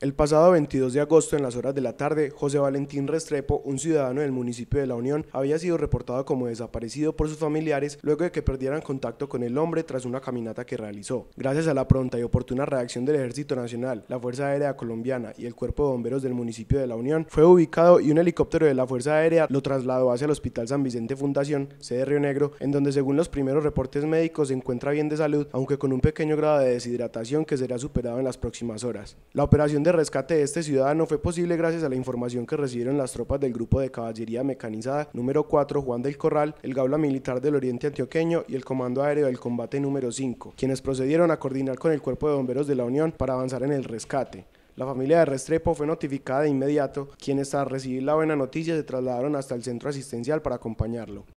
El pasado 22 de agosto, en las horas de la tarde, José Valentín Restrepo, un ciudadano del municipio de La Unión, había sido reportado como desaparecido por sus familiares luego de que perdieran contacto con el hombre tras una caminata que realizó. Gracias a la pronta y oportuna reacción del Ejército Nacional, la Fuerza Aérea Colombiana y el Cuerpo de Bomberos del municipio de La Unión, fue ubicado y un helicóptero de la Fuerza Aérea lo trasladó hacia el Hospital San Vicente Fundación, sede Río Negro, en donde según los primeros reportes médicos se encuentra bien de salud, aunque con un pequeño grado de deshidratación que será superado en las próximas horas. La operación de rescate de este ciudadano fue posible gracias a la información que recibieron las tropas del Grupo de Caballería Mecanizada número 4 Juan del Corral, el Gaula Militar del Oriente Antioqueño y el Comando Aéreo del Combate número 5, quienes procedieron a coordinar con el Cuerpo de Bomberos de la Unión para avanzar en el rescate. La familia de Restrepo fue notificada de inmediato, quienes al recibir la buena noticia se trasladaron hasta el centro asistencial para acompañarlo.